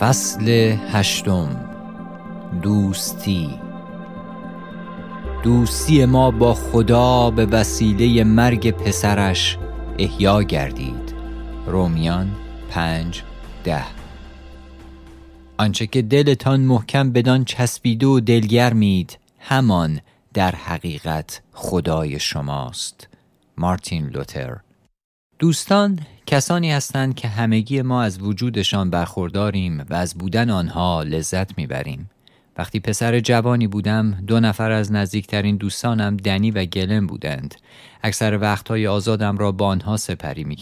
فصل هشتم دوستی دوستی ما با خدا به وسیله مرگ پسرش احیا گردید رومیان پنج ده آنچه که دلتان محکم بدان چسبیده و دلگرمید همان در حقیقت خدای شماست مارتین لوتر دوستان کسانی هستند که همگی ما از وجودشان برخورداریم و از بودن آنها لذت میبریم وقتی پسر جوانی بودم دو نفر از نزدیکترین دوستانم دنی و گلم بودند اکثر وقتهای آزادم را با آنها سپری می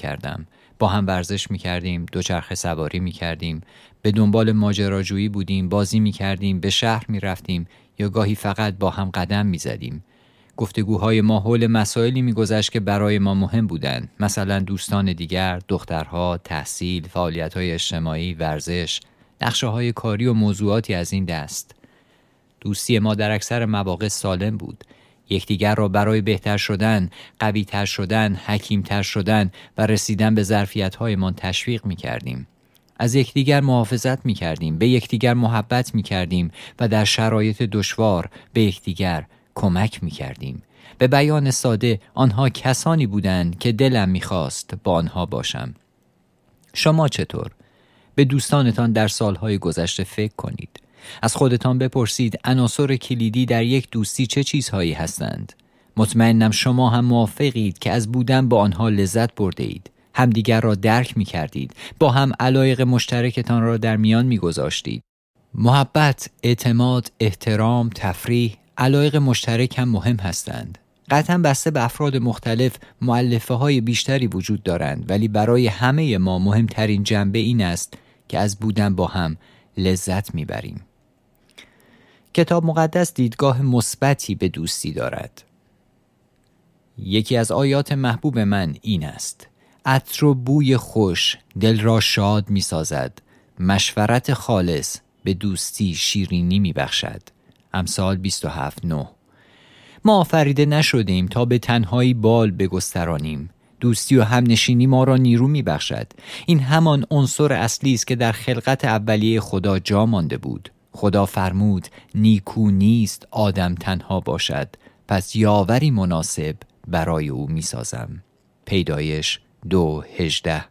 با هم ورزش می کردیم، دوچرخه سواری می کردیم، به دنبال ماجراجویی بودیم، بازی می کردیم، به شهر می رفتیم یا گاهی فقط با هم قدم میزدیم. زدیم. گفتگوهای ما حول مسائلی میگذشت که برای ما مهم بودند مثلا دوستان دیگر دخترها تحصیل های اجتماعی ورزش نقشه های کاری و موضوعاتی از این دست دوستی ما در اکثر مواقع سالم بود یکدیگر را برای بهتر شدن، قویتر شدن، حکیمتر شدن و رسیدن به ظرفیت‌هایمان تشویق کردیم. از یکدیگر محافظت می کردیم، به یکدیگر محبت می کردیم و در شرایط دشوار به یکدیگر کمک می کردیم. به بیان ساده آنها کسانی بودند که دلم میخواست با آنها باشم. شما چطور؟ به دوستانتان در سالهای گذشته فکر کنید. از خودتان بپرسید عناصر کلیدی در یک دوستی چه چیزهایی هستند مطمئنم شما هم موافقید که از بودن با آنها لذت برده اید همدیگر را درک می کردید با هم علایق مشترکتان را در میان می گذاشتید محبت، اعتماد، احترام، تفریح علایق مشترک هم مهم هستند قطعا بسته به افراد مختلف معلفه های بیشتری وجود دارند ولی برای همه ما مهمترین جنبه این است که از بودن با هم لذت میبریم. کتاب مقدس دیدگاه مثبتی به دوستی دارد. یکی از آیات محبوب من این است. عطر و بوی خوش دل را شاد می سازد. مشورت خالص به دوستی شیرینی می بخشد. امثال 27 ما آفریده نشدیم تا به تنهایی بال بگسترانیم. دوستی و همنشینی ما را نیرو می بخشد. این همان عنصر اصلی است که در خلقت اولیه خدا جا مانده بود. خدا فرمود نیکو نیست آدم تنها باشد پس یاوری مناسب برای او میسازم پیدایش دو هجده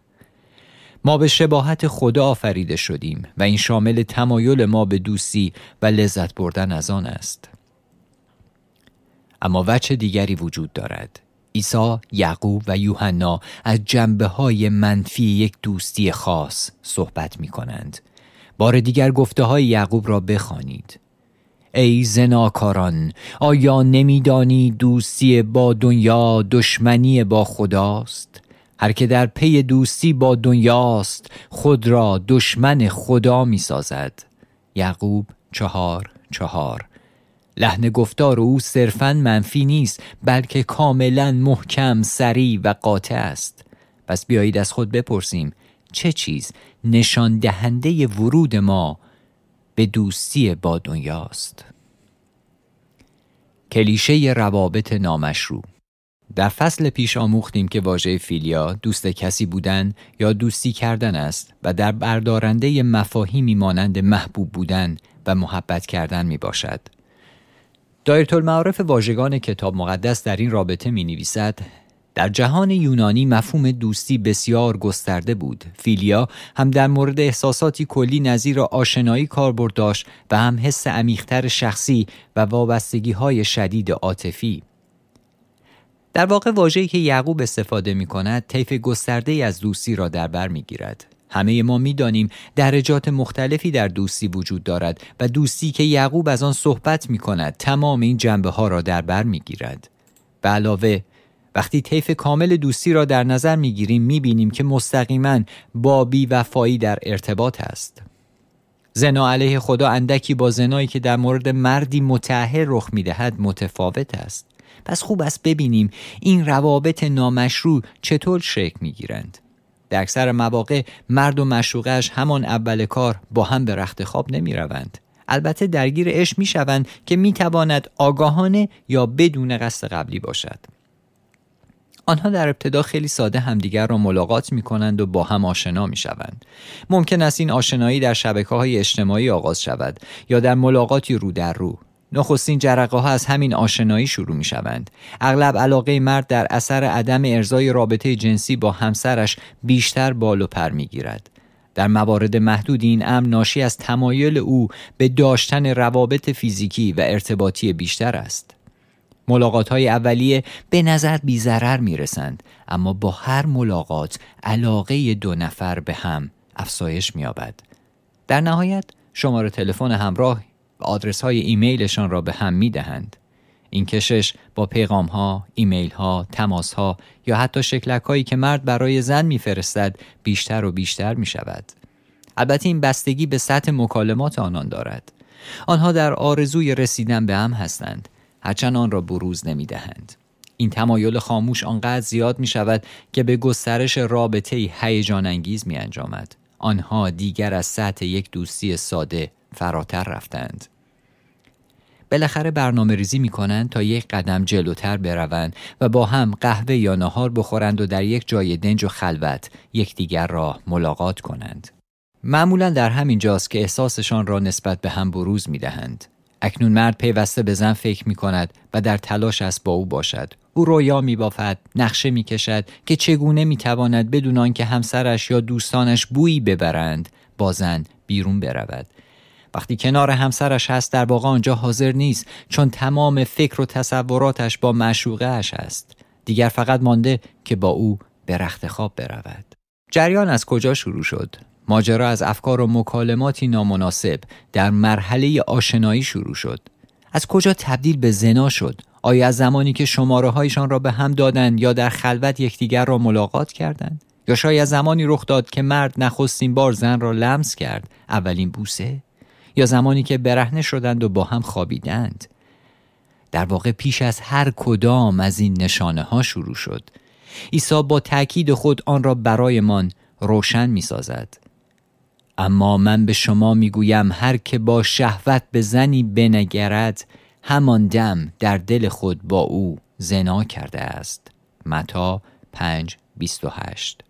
ما به شباهت خدا آفریده شدیم و این شامل تمایل ما به دوستی و لذت بردن از آن است اما وچه دیگری وجود دارد عیسی، یعقوب و یوحنا از جنبه های منفی یک دوستی خاص صحبت می کنند بار دیگر گفته های یعقوب را بخوانید. ای زناکاران آیا نمیدانی دوستی با دنیا دشمنی با خداست هر که در پی دوستی با دنیاست خود را دشمن خدا می سازد یعقوب چهار چهار لحن گفتار او صرفا منفی نیست بلکه کاملا محکم سریع و قاطع است پس بیایید از خود بپرسیم چه چیز نشان دهنده ورود ما به دوستی با دنیاست کلیشه روابط نامشروع در فصل پیش آموختیم که واژه فیلیا دوست کسی بودن یا دوستی کردن است و در بردارنده مفاهیمی مانند محبوب بودن و محبت کردن می باشد. دایرت المعارف واژگان کتاب مقدس در این رابطه می نویسد در جهان یونانی مفهوم دوستی بسیار گسترده بود. فیلیا هم در مورد احساساتی کلی نظیر آشنایی کاربرد داشت و هم حس عمیقتر شخصی و وابستگی های شدید عاطفی. در واقع واژه‌ای که یعقوب استفاده می کند طیف گسترده از دوستی را در بر می گیرد. همه ما میدانیم درجات مختلفی در دوستی وجود دارد و دوستی که یعقوب از آن صحبت می کند تمام این جنبه ها را در بر می به علاوه وقتی طیف کامل دوستی را در نظر میگیریم بینیم که مستقیما با بیوفایی در ارتباط است زنا علیه خدا اندکی با زنایی که در مورد مردی متعهر رخ دهد متفاوت است پس خوب است ببینیم این روابط نامشروع چطور شکل گیرند. در اکثر مواقع مرد و مشوقش همان اول کار با هم به رخت خواب نمی روند. البته درگیر عشق می شوند که می تواند آگاهانه یا بدون قصد قبلی باشد. آنها در ابتدا خیلی ساده همدیگر را ملاقات می کنند و با هم آشنا می شوند. ممکن است این آشنایی در شبکه های اجتماعی آغاز شود یا در ملاقاتی رو در رو. نخستین جرقه ها از همین آشنایی شروع می شوند. اغلب علاقه مرد در اثر عدم ارزای رابطه جنسی با همسرش بیشتر بال و پر می گیرد. در موارد محدود این امر ناشی از تمایل او به داشتن روابط فیزیکی و ارتباطی بیشتر است. ملاقات های اولیه به نظر بیزرر می رسند اما با هر ملاقات علاقه دو نفر به هم افزایش می آبد. در نهایت شماره تلفن همراه و آدرس های ایمیلشان را به هم می دهند. این کشش با پیغام ها، ایمیل ها، تماس ها یا حتی شکلک هایی که مرد برای زن میفرستد بیشتر و بیشتر می شود. البته این بستگی به سطح مکالمات آنان دارد. آنها در آرزوی رسیدن به هم هستند هرچند آن را بروز نمی دهند. این تمایل خاموش آنقدر زیاد می شود که به گسترش رابطه هیجان انگیز می انجامد. آنها دیگر از سطح یک دوستی ساده فراتر رفتند. بالاخره برنامه ریزی می کنند تا یک قدم جلوتر بروند و با هم قهوه یا نهار بخورند و در یک جای دنج و خلوت یکدیگر را ملاقات کنند. معمولا در همین جاست که احساسشان را نسبت به هم بروز می دهند. اکنون مرد پیوسته به زن فکر می کند و در تلاش است با او باشد او رویا می بافد نقشه می کشد که چگونه می تواند بدون آنکه همسرش یا دوستانش بویی ببرند با زن بیرون برود وقتی کنار همسرش هست در واقع آنجا حاضر نیست چون تمام فکر و تصوراتش با معشوقهاش است دیگر فقط مانده که با او به رخت خواب برود جریان از کجا شروع شد ماجرا از افکار و مکالماتی نامناسب در مرحله آشنایی شروع شد از کجا تبدیل به زنا شد آیا از زمانی که شماره هایشان را به هم دادند یا در خلوت یکدیگر را ملاقات کردند یا شاید زمانی رخ داد که مرد نخستین بار زن را لمس کرد اولین بوسه یا زمانی که برهنه شدند و با هم خوابیدند در واقع پیش از هر کدام از این نشانه ها شروع شد عیسی با تاکید خود آن را برایمان روشن می سازد اما من به شما میگویم هر که با شهوت به زنی بنگرد همان دم در دل خود با او زنا کرده است متا 5 28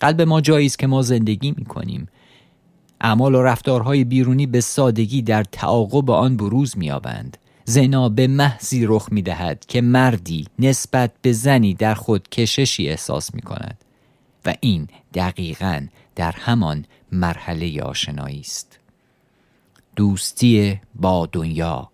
قلب ما جایی است که ما زندگی می کنیم اعمال و رفتارهای بیرونی به سادگی در تعاقب آن بروز می مییابند زنا به محضی رخ می دهد که مردی نسبت به زنی در خود کششی احساس می کند و این دقیقا در همان مرحله آشنایی است دوستی با دنیا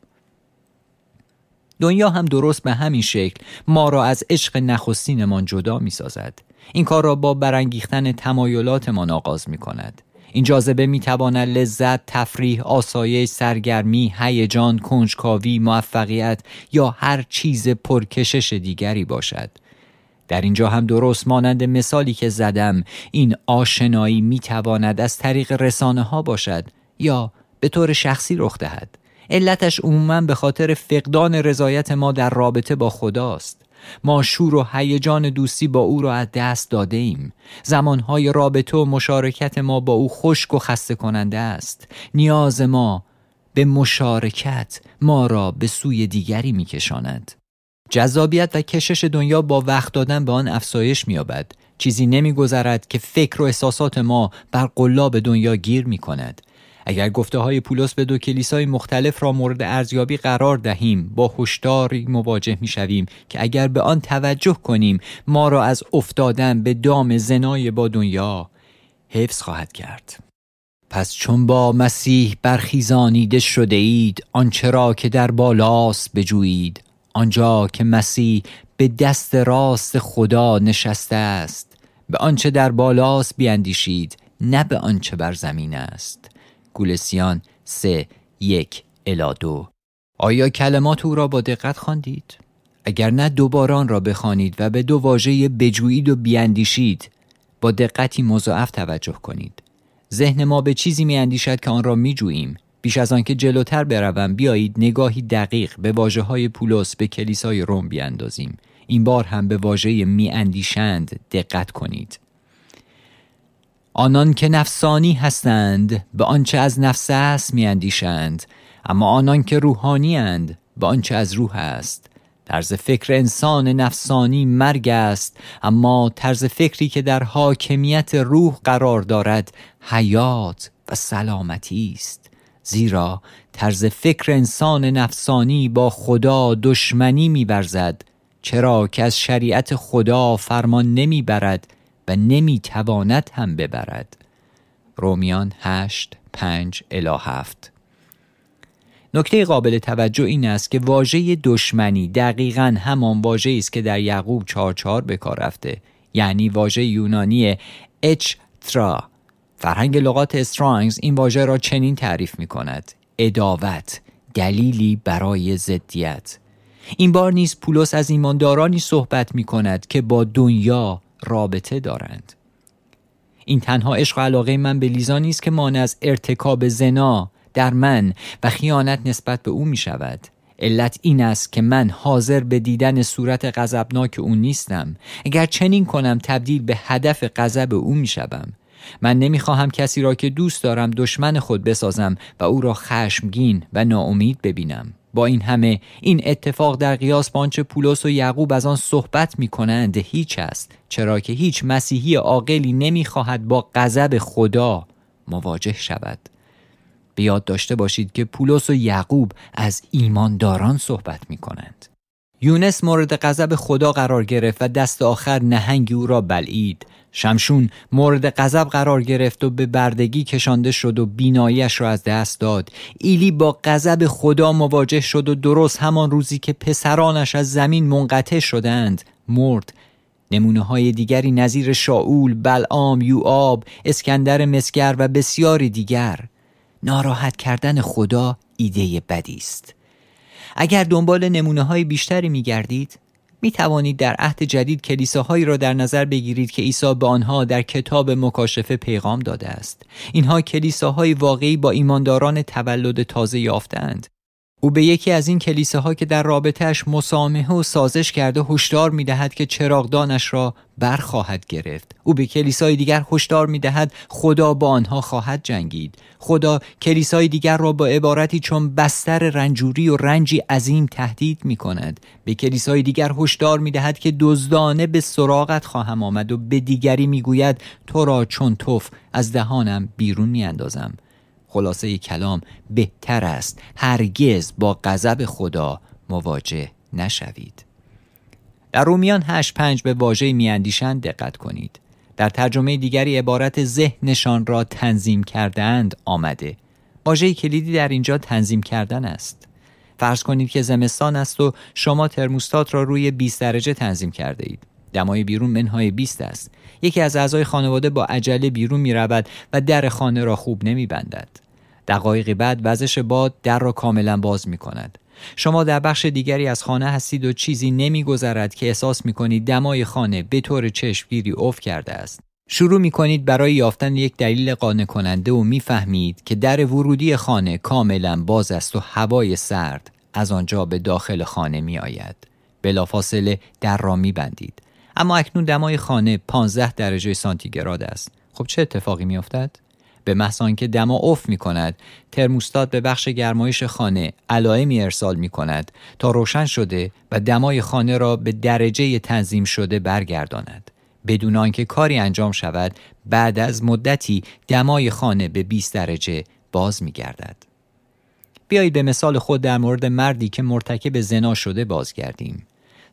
دنیا هم درست به همین شکل ما را از عشق نخستینمان جدا می سازد. این کار را با برانگیختن تمایلاتمان آغاز می کند. این جاذبه می تواند لذت، تفریح، آسایش، سرگرمی، هیجان، کنجکاوی، موفقیت یا هر چیز پرکشش دیگری باشد. در اینجا هم درست مانند مثالی که زدم این آشنایی می تواند از طریق رسانه ها باشد یا به طور شخصی رخ دهد علتش عموما به خاطر فقدان رضایت ما در رابطه با خداست ما شور و هیجان دوستی با او را از دست داده ایم زمانهای رابطه و مشارکت ما با او خشک و خسته کننده است نیاز ما به مشارکت ما را به سوی دیگری میکشاند جذابیت و کشش دنیا با وقت دادن به آن افزایش مییابد چیزی نمیگذرد که فکر و احساسات ما بر قلاب دنیا گیر می اگر گفته های پولس به دو کلیسای مختلف را مورد ارزیابی قرار دهیم با هشداری مواجه می که اگر به آن توجه کنیم ما را از افتادن به دام زنای با دنیا حفظ خواهد کرد پس چون با مسیح برخیزانیده شده اید آنچرا که در بالاست بجویید آنجا که مسیح به دست راست خدا نشسته است به آنچه در بالاست بیاندیشید نه به آنچه بر زمین است گولسیان سه یک الا دو آیا کلمات او را با دقت خواندید؟ اگر نه دوباران را بخوانید و به دو واژه بجویید و بیاندیشید با دقتی مضاعف توجه کنید ذهن ما به چیزی میاندیشد که آن را میجوییم بیش از آنکه جلوتر بروم بیایید نگاهی دقیق به واجه های پولس به کلیسای روم بیاندازیم این بار هم به واژه میاندیشند دقت کنید آنان که نفسانی هستند به آنچه از نفس است میاندیشند اما آنان که روحانی اند به آنچه از روح است طرز فکر انسان نفسانی مرگ است اما طرز فکری که در حاکمیت روح قرار دارد حیات و سلامتی است زیرا طرز فکر انسان نفسانی با خدا دشمنی می‌ورزد چرا که از شریعت خدا فرمان نمیبرد و نمیتواند هم ببرد رومیان 8 5 7 نکته قابل توجه این است که واژه دشمنی دقیقا همان واژه است که در یعقوب 4 به کار رفته یعنی واژه یونانی اچ فرهنگ لغات استرانگز این واژه را چنین تعریف می کند اداوت دلیلی برای ضدیت این بار نیز پولس از ایماندارانی صحبت می کند که با دنیا رابطه دارند این تنها عشق و علاقه من به لیزا نیست که مانع از ارتکاب زنا در من و خیانت نسبت به او می شود علت این است که من حاضر به دیدن صورت غضبناک او نیستم اگر چنین کنم تبدیل به هدف غضب او می شدم. من نمیخواهم کسی را که دوست دارم دشمن خود بسازم و او را خشمگین و ناامید ببینم با این همه این اتفاق در قیاس با آنچه پولس و یعقوب از آن صحبت می کنند هیچ است چرا که هیچ مسیحی عاقلی نمیخواهد با غضب خدا مواجه شود به یاد داشته باشید که پولس و یعقوب از ایمانداران صحبت می کنند یونس مورد غضب خدا قرار گرفت و دست آخر نهنگ او را بلعید شمشون مورد غضب قرار گرفت و به بردگی کشانده شد و بیناییش را از دست داد ایلی با غضب خدا مواجه شد و درست همان روزی که پسرانش از زمین منقطع شدند مرد نمونه های دیگری نظیر شاول، بلعام، یوآب، اسکندر مسگر و بسیاری دیگر ناراحت کردن خدا ایده بدی است اگر دنبال نمونه های بیشتری می گردید می توانید در عهد جدید کلیساهایی را در نظر بگیرید که عیسی به آنها در کتاب مکاشفه پیغام داده است اینها کلیساهای واقعی با ایمانداران تولد تازه یافتند او به یکی از این کلیسه که در رابطهش مسامحه و سازش کرده هشدار می دهد که چراغدانش را برخواهد گرفت او به کلیسای دیگر هشدار می دهد خدا با آنها خواهد جنگید خدا کلیسای دیگر را با عبارتی چون بستر رنجوری و رنجی عظیم تهدید می کند به کلیسای دیگر هشدار می دهد که دزدانه به سراغت خواهم آمد و به دیگری می گوید تو را چون توف از دهانم بیرون می خلاصه کلام بهتر است هرگز با غضب خدا مواجه نشوید در رومیان 85 به واژه میاندیشند دقت کنید در ترجمه دیگری عبارت ذهنشان را تنظیم کردند آمده واژه کلیدی در اینجا تنظیم کردن است فرض کنید که زمستان است و شما ترموستات را روی 20 درجه تنظیم کرده اید دمای بیرون منهای 20 است یکی از اعضای خانواده با عجله بیرون می رود و در خانه را خوب نمی بندد دقایقی بعد وزش باد در را کاملا باز می کند. شما در بخش دیگری از خانه هستید و چیزی گذرد که احساس می کنید دمای خانه به طور چشمگیری افت کرده است. شروع می کنید برای یافتن یک دلیل قانع کننده و میفهمید که در ورودی خانه کاملا باز است و هوای سرد از آنجا به داخل خانه می آید. بلافاصله در را می بندید. اما اکنون دمای خانه 15 درجه سانتیگراد است. خب چه اتفاقی می افتد؟ به محض آنکه دما افت می کند ترموستات به بخش گرمایش خانه علائمی ارسال می کند تا روشن شده و دمای خانه را به درجه تنظیم شده برگرداند بدون آنکه کاری انجام شود بعد از مدتی دمای خانه به 20 درجه باز می گردد. بیایید به مثال خود در مورد مردی که مرتکب زنا شده بازگردیم.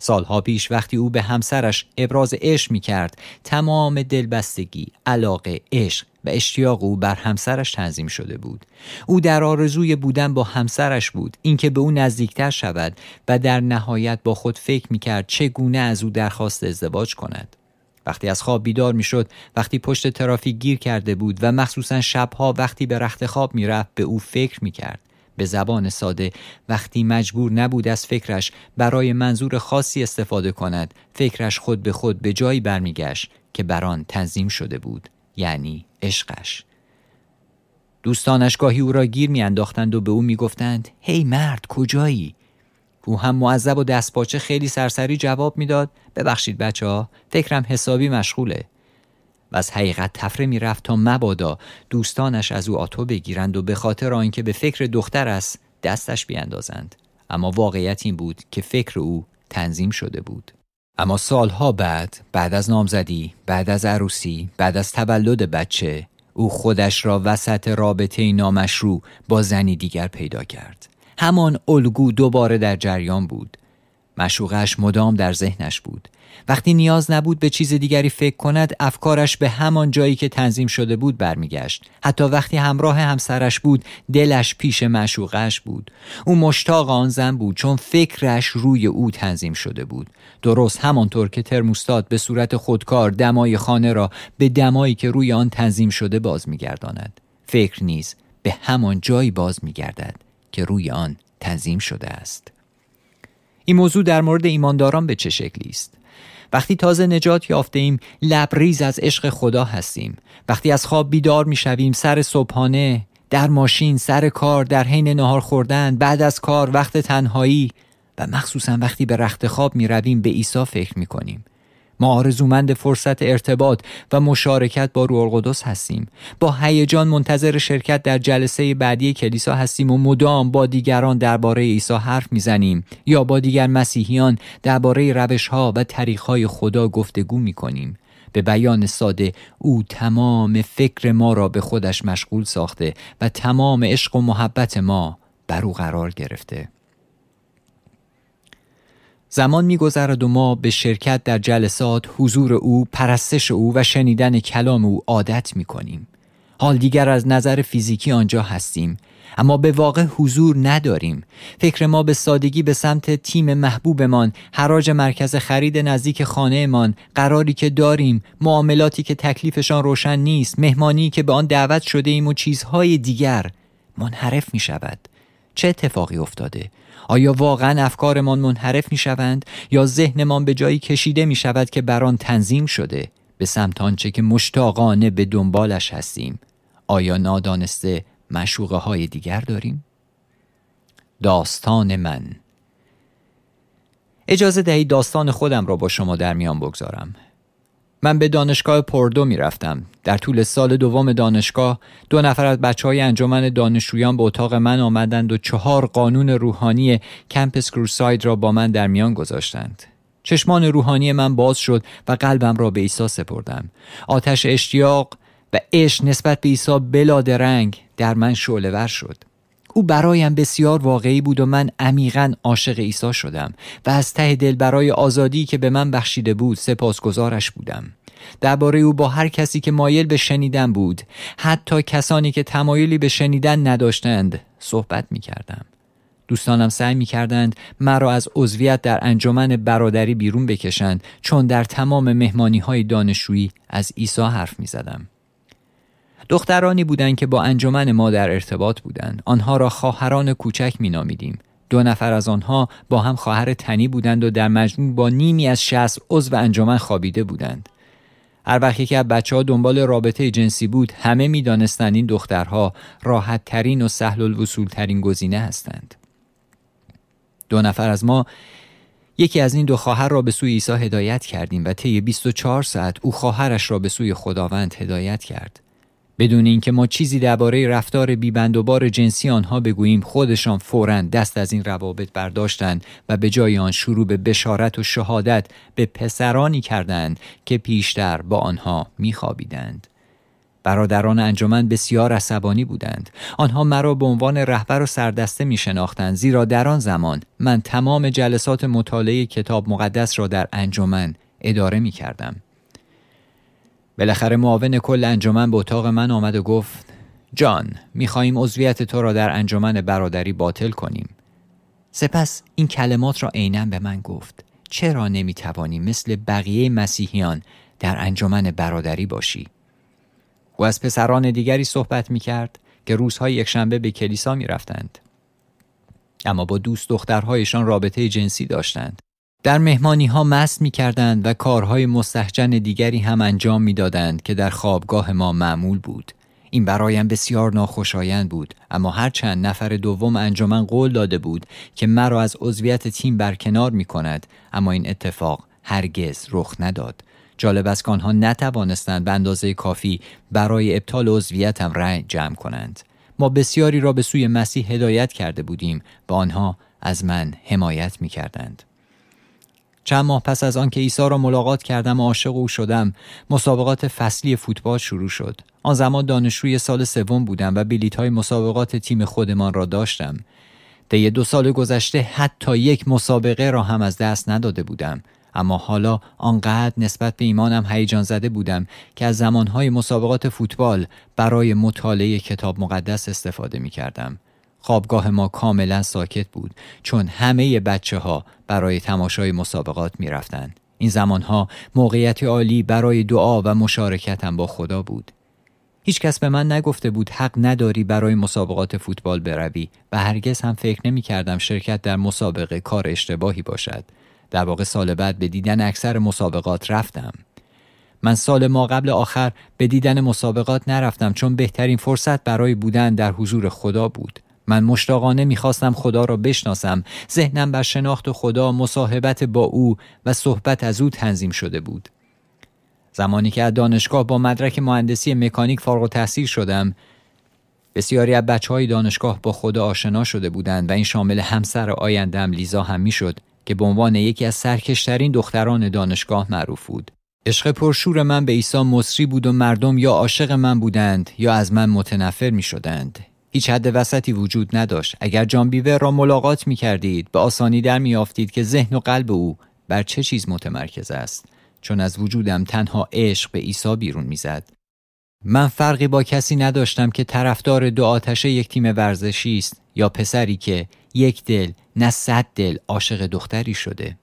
سالها پیش وقتی او به همسرش ابراز عشق می کرد تمام دلبستگی، علاقه، عشق و اشتیاق او بر همسرش تنظیم شده بود او در آرزوی بودن با همسرش بود اینکه به او نزدیکتر شود و در نهایت با خود فکر می کرد چگونه از او درخواست ازدواج کند وقتی از خواب بیدار میشد وقتی پشت ترافیک گیر کرده بود و مخصوصا شبها وقتی به رخت خواب میرفت به او فکر میکرد به زبان ساده وقتی مجبور نبود از فکرش برای منظور خاصی استفاده کند فکرش خود به خود به جایی برمیگشت که بر آن تنظیم شده بود یعنی عشقش دوستانش گاهی او را گیر میانداختند و به او میگفتند هی مرد کجایی او هم معذب و دستپاچه خیلی سرسری جواب میداد ببخشید بچه ها فکرم حسابی مشغوله و از حقیقت تفره میرفت تا مبادا دوستانش از او آتو بگیرند و به خاطر آنکه به فکر دختر است دستش بیاندازند اما واقعیت این بود که فکر او تنظیم شده بود اما سالها بعد بعد از نامزدی بعد از عروسی بعد از تولد بچه او خودش را وسط رابطه نامشروع با زنی دیگر پیدا کرد همان الگو دوباره در جریان بود مشوقش مدام در ذهنش بود وقتی نیاز نبود به چیز دیگری فکر کند افکارش به همان جایی که تنظیم شده بود برمیگشت حتی وقتی همراه همسرش بود دلش پیش مشوقش بود او مشتاق آن زن بود چون فکرش روی او تنظیم شده بود درست همانطور که ترموستات به صورت خودکار دمای خانه را به دمایی که روی آن تنظیم شده باز میگرداند فکر نیز به همان جایی باز میگردد که روی آن تنظیم شده است این موضوع در مورد ایمانداران به چه شکلی است وقتی تازه نجات یافته ایم لبریز از عشق خدا هستیم وقتی از خواب بیدار می شویم سر صبحانه در ماشین سر کار در حین نهار خوردن بعد از کار وقت تنهایی و مخصوصا وقتی به رخت خواب می رویم به عیسی فکر می کنیم ما آرزومند فرصت ارتباط و مشارکت با روح القدس هستیم با هیجان منتظر شرکت در جلسه بعدی کلیسا هستیم و مدام با دیگران درباره عیسی حرف میزنیم یا با دیگر مسیحیان درباره روشها و های خدا گفتگو میکنیم به بیان ساده او تمام فکر ما را به خودش مشغول ساخته و تمام عشق و محبت ما بر او قرار گرفته زمان میگذرد و ما به شرکت در جلسات حضور او پرستش او و شنیدن کلام او عادت می کنیم. حال دیگر از نظر فیزیکی آنجا هستیم اما به واقع حضور نداریم فکر ما به سادگی به سمت تیم محبوبمان حراج مرکز خرید نزدیک خانهمان قراری که داریم معاملاتی که تکلیفشان روشن نیست مهمانی که به آن دعوت شده ایم و چیزهای دیگر منحرف می شود چه اتفاقی افتاده آیا واقعا افکارمان منحرف می شوند یا ذهنمان به جایی کشیده می شود که آن تنظیم شده به سمت آنچه که مشتاقانه به دنبالش هستیم آیا نادانسته مشوقه های دیگر داریم؟ داستان من اجازه دهید داستان خودم را با شما در میان بگذارم من به دانشگاه پردو می رفتم. در طول سال دوم دانشگاه دو نفر از بچه های انجمن دانشجویان به اتاق من آمدند و چهار قانون روحانی کمپس کروساید را با من در میان گذاشتند. چشمان روحانی من باز شد و قلبم را به عیسی سپردم. آتش اشتیاق و عشق نسبت به عیسی بلاد رنگ در من شعله شد. او برایم بسیار واقعی بود و من عمیقا عاشق عیسی شدم و از ته دل برای آزادی که به من بخشیده بود سپاسگزارش بودم درباره او با هر کسی که مایل به شنیدن بود حتی کسانی که تمایلی به شنیدن نداشتند صحبت می کردم. دوستانم سعی می کردند مرا از عضویت در انجمن برادری بیرون بکشند چون در تمام مهمانی های دانشجویی از عیسی حرف می زدم. دخترانی بودند که با انجمن ما در ارتباط بودند آنها را خواهران کوچک مینامیدیم دو نفر از آنها با هم خواهر تنی بودند و در مجموع با نیمی از از عضو انجمن خوابیده بودند هر وقتی که بچه ها دنبال رابطه جنسی بود همه می این دخترها راحت ترین و سهل الوصول ترین گزینه هستند دو نفر از ما یکی از این دو خواهر را به سوی عیسی هدایت کردیم و طی 24 ساعت او خواهرش را به سوی خداوند هدایت کرد بدون اینکه ما چیزی درباره رفتار بیبند و جنسی آنها بگوییم خودشان فورا دست از این روابط برداشتند و به جای آن شروع به بشارت و شهادت به پسرانی کردند که پیشتر با آنها میخوابیدند برادران انجمن بسیار عصبانی بودند آنها مرا به عنوان رهبر و سردسته می شناختند زیرا در آن زمان من تمام جلسات مطالعه کتاب مقدس را در انجمن اداره می کردم بالاخره معاون کل انجمن به اتاق من آمد و گفت جان میخواهیم عضویت تو را در انجمن برادری باطل کنیم سپس این کلمات را عینا به من گفت چرا نمیتوانی مثل بقیه مسیحیان در انجمن برادری باشی او از پسران دیگری صحبت میکرد که روزهای یکشنبه به کلیسا میرفتند اما با دوست دخترهایشان رابطه جنسی داشتند در مهمانی ها مست می کردند و کارهای مستحجن دیگری هم انجام می دادند که در خوابگاه ما معمول بود. این برایم بسیار ناخوشایند بود اما هرچند نفر دوم انجامن قول داده بود که مرا از عضویت تیم برکنار می کند اما این اتفاق هرگز رخ نداد جالب است که آنها نتوانستند به اندازه کافی برای ابطال عضویتم رأی جمع کنند ما بسیاری را به سوی مسیح هدایت کرده بودیم و آنها از من حمایت می کردند. چند ماه پس از آنکه عیسی را ملاقات کردم و عاشق او شدم مسابقات فصلی فوتبال شروع شد آن زمان دانشجوی سال سوم بودم و بلیت های مسابقات تیم خودمان را داشتم طی دو سال گذشته حتی یک مسابقه را هم از دست نداده بودم اما حالا آنقدر نسبت به ایمانم هیجان زده بودم که از زمانهای مسابقات فوتبال برای مطالعه کتاب مقدس استفاده می کردم. خوابگاه ما کاملا ساکت بود چون همه بچه ها برای تماشای مسابقات می رفتن. این زمانها موقعیت عالی برای دعا و مشارکتم با خدا بود. هیچکس به من نگفته بود حق نداری برای مسابقات فوتبال بروی و هرگز هم فکر نمی کردم شرکت در مسابقه کار اشتباهی باشد. در واقع سال بعد به دیدن اکثر مسابقات رفتم. من سال ما قبل آخر به دیدن مسابقات نرفتم چون بهترین فرصت برای بودن در حضور خدا بود. من مشتاقانه میخواستم خدا را بشناسم ذهنم بر شناخت خدا مصاحبت با او و صحبت از او تنظیم شده بود زمانی که از دانشگاه با مدرک مهندسی مکانیک فارغ تحصیل شدم بسیاری از بچه های دانشگاه با خدا آشنا شده بودند و این شامل همسر آیندم لیزا هم میشد که به عنوان یکی از سرکشترین دختران دانشگاه معروف بود عشق پرشور من به عیسی مصری بود و مردم یا عاشق من بودند یا از من متنفر می شدند. هیچ حد وسطی وجود نداشت اگر جان بیور را ملاقات می کردید به آسانی در می که ذهن و قلب او بر چه چیز متمرکز است چون از وجودم تنها عشق به عیسی بیرون زد من فرقی با کسی نداشتم که طرفدار دو آتشه یک تیم ورزشی است یا پسری که یک دل نه صد دل عاشق دختری شده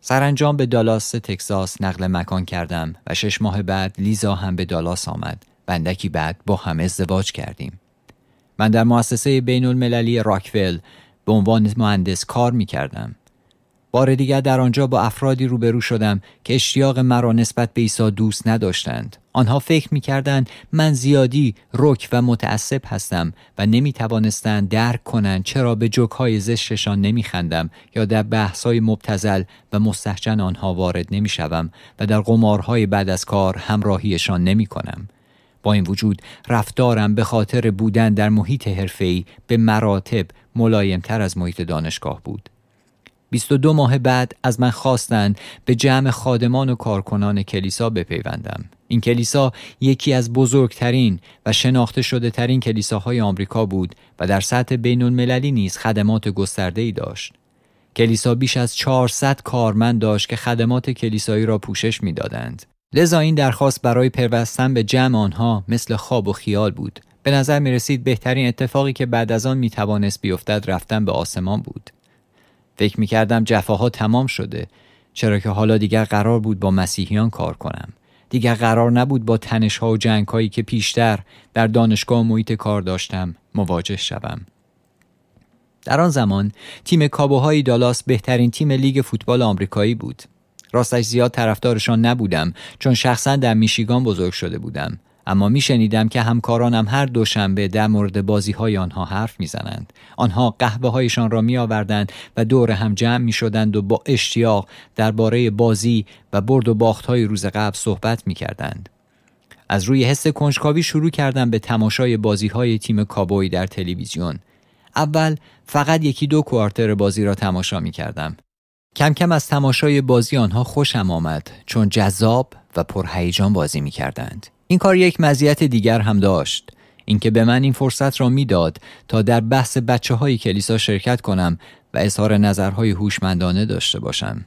سرانجام به دالاس تکساس نقل مکان کردم و شش ماه بعد لیزا هم به دالاس آمد بندکی بعد با هم ازدواج کردیم من در مؤسسه بین المللی راکفل به عنوان مهندس کار می کردم. بار دیگر در آنجا با افرادی روبرو شدم که اشتیاق مرا نسبت به عیسی دوست نداشتند. آنها فکر می کردن من زیادی رک و متعصب هستم و نمی توانستند درک کنند چرا به های زشتشان نمی خندم یا در های مبتزل و مستحجن آنها وارد نمی شدم و در قمارهای بعد از کار همراهیشان نمی کنم. با این وجود رفتارم به خاطر بودن در محیط حرفه‌ای به مراتب ملایمتر از محیط دانشگاه بود. 22 ماه بعد از من خواستند به جمع خادمان و کارکنان کلیسا بپیوندم. این کلیسا یکی از بزرگترین و شناخته شده ترین کلیساهای آمریکا بود و در سطح بین المللی نیز خدمات گسترده ای داشت. کلیسا بیش از 400 کارمند داشت که خدمات کلیسایی را پوشش دادند، لذا این درخواست برای پیوستن به جمع آنها مثل خواب و خیال بود به نظر می رسید بهترین اتفاقی که بعد از آن می توانست بیفتد رفتن به آسمان بود فکر می کردم جفاها تمام شده چرا که حالا دیگر قرار بود با مسیحیان کار کنم دیگر قرار نبود با ها و هایی که پیشتر در دانشگاه محیط کار داشتم مواجه شوم در آن زمان تیم کابوهای دالاس بهترین تیم لیگ فوتبال آمریکایی بود راستش زیاد طرفدارشان نبودم چون شخصا در میشیگان بزرگ شده بودم اما میشنیدم که همکارانم هر دوشنبه در مورد بازی های آنها حرف میزنند آنها قهوه هایشان را میآوردند و دور هم جمع شدند و با اشتیاق درباره بازی و برد و باخت های روز قبل صحبت کردند. از روی حس کنجکاوی شروع کردم به تماشای بازی های تیم کابوی در تلویزیون اول فقط یکی دو کوارتر بازی را تماشا می کم کم از تماشای بازی آنها خوشم آمد چون جذاب و پرهیجان بازی می کردند. این کار یک مزیت دیگر هم داشت اینکه به من این فرصت را میداد تا در بحث بچه های کلیسا شرکت کنم و اظهار نظرهای هوشمندانه داشته باشم.